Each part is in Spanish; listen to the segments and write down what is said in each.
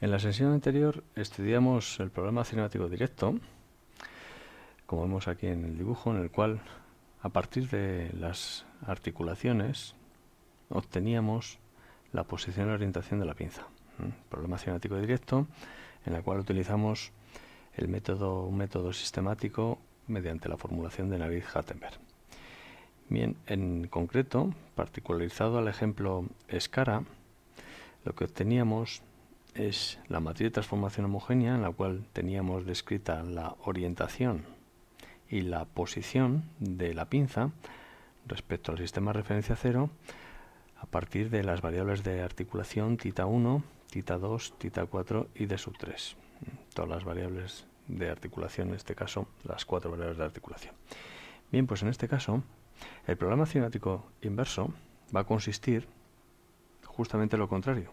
En la sesión anterior estudiamos el problema cinemático directo, como vemos aquí en el dibujo, en el cual a partir de las articulaciones obteníamos la posición y orientación de la pinza. ¿Mm? Problema cinemático directo, en el cual utilizamos el método, un método sistemático mediante la formulación de Navid Hattenberg. Bien, en concreto, particularizado al ejemplo Escara, lo que obteníamos es la matriz de transformación homogénea en la cual teníamos descrita la orientación y la posición de la pinza respecto al sistema de referencia cero a partir de las variables de articulación tita 1, tita 2, tita 4 y d sub 3. Todas las variables de articulación, en este caso las cuatro variables de articulación. Bien, pues en este caso el programa cinemático inverso va a consistir justamente en lo contrario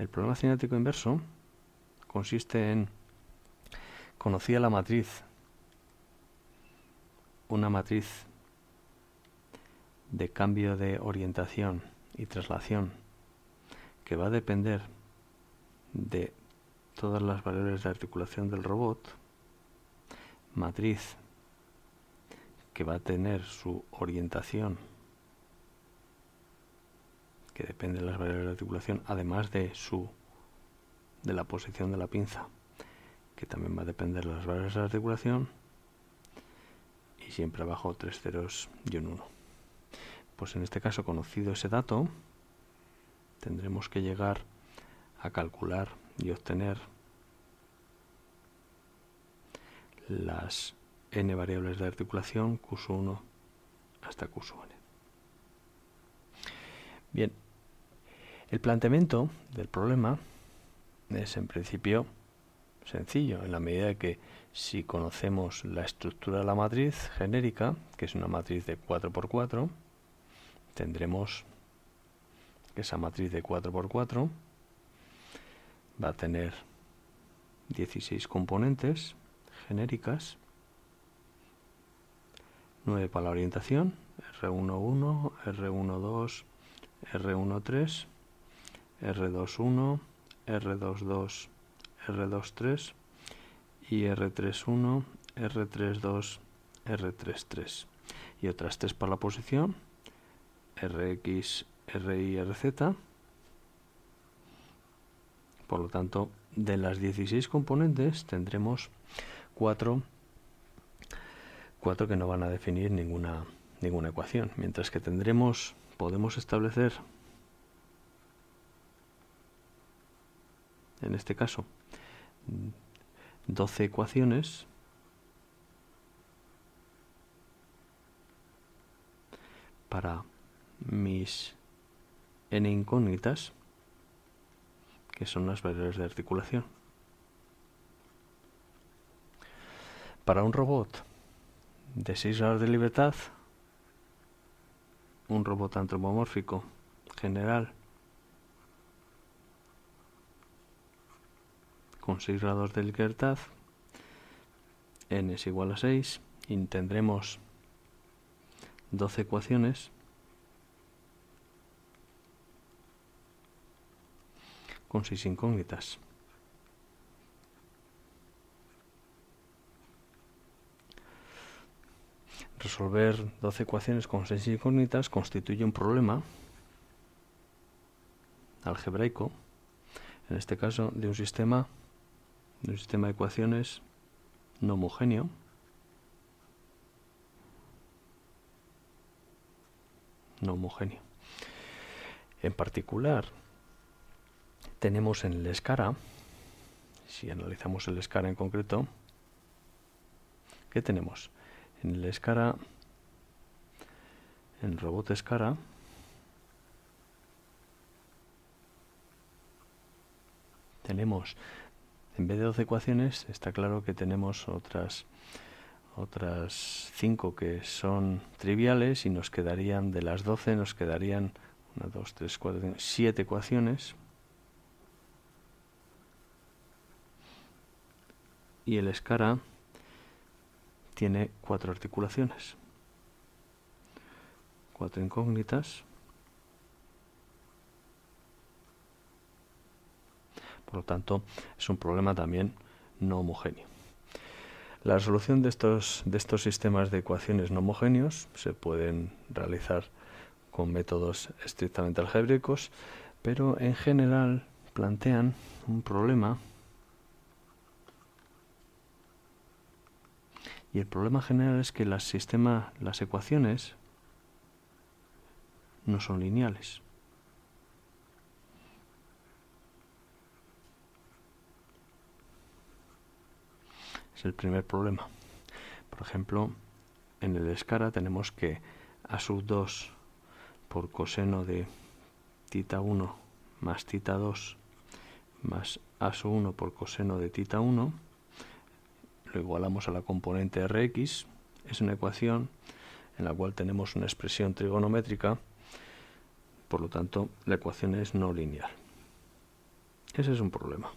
El problema cinético inverso consiste en conocía la matriz, una matriz de cambio de orientación y traslación que va a depender de todas las variables de articulación del robot, matriz que va a tener su orientación que depende de las variables de articulación, además de su de la posición de la pinza, que también va a depender de las variables de articulación, y siempre abajo tres ceros y un 1. Pues en este caso, conocido ese dato, tendremos que llegar a calcular y obtener las n variables de articulación Q1 hasta Q1. Bien, el planteamiento del problema es en principio sencillo, en la medida que si conocemos la estructura de la matriz genérica, que es una matriz de 4x4, tendremos que esa matriz de 4x4 va a tener 16 componentes genéricas, 9 para la orientación, R11, R12, R13, R21, R22, R23 y R31, R32, R33 y otras tres para la posición RX, RI, RZ por lo tanto de las 16 componentes tendremos 4 4 que no van a definir ninguna ecuación mientras que tendremos podemos establecer en este caso 12 ecuaciones para mis n incógnitas que son las variables de articulación. Para un robot de 6 grados de libertad un robot antropomórfico. General. Con 6 grados de libertad. N es igual a 6. Y tendremos 12 ecuaciones. Con 6 incógnitas. Resolver 12 ecuaciones con 6 incógnitas constituye un problema algebraico, en este caso de un sistema de un sistema de ecuaciones no homogéneo. No homogéneo. En particular, tenemos en el escara, si analizamos el escara en concreto, ¿qué tenemos? en el Escara, en robot Escara. Tenemos, en vez de 12 ecuaciones, está claro que tenemos otras otras 5 que son triviales y nos quedarían de las 12 nos quedarían 1, 2, 3, 4, 7 ecuaciones y el escara tiene cuatro articulaciones. Cuatro incógnitas. Por lo tanto, es un problema también no homogéneo. La resolución de estos, de estos sistemas de ecuaciones no homogéneos se pueden realizar con métodos estrictamente algébricos, pero en general plantean un problema Y el problema general es que las las ecuaciones, no son lineales. Es el primer problema. Por ejemplo, en el escara tenemos que a sub 2 por coseno de tita 1 más tita 2 más a sub 1 por coseno de tita 1 lo igualamos a la componente Rx, es una ecuación en la cual tenemos una expresión trigonométrica, por lo tanto la ecuación es no lineal. Ese es un problema.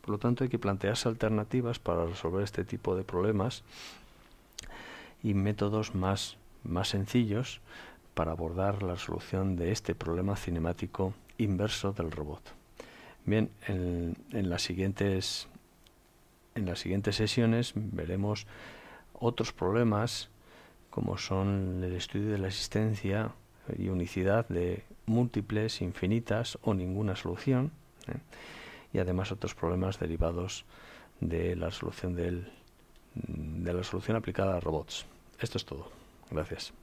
Por lo tanto hay que plantearse alternativas para resolver este tipo de problemas y métodos más, más sencillos para abordar la solución de este problema cinemático inverso del robot. Bien, en las siguientes en las siguientes sesiones veremos otros problemas como son el estudio de la existencia y unicidad de múltiples, infinitas o ninguna solución, ¿eh? y además otros problemas derivados de la solución de la solución aplicada a robots. Esto es todo. Gracias.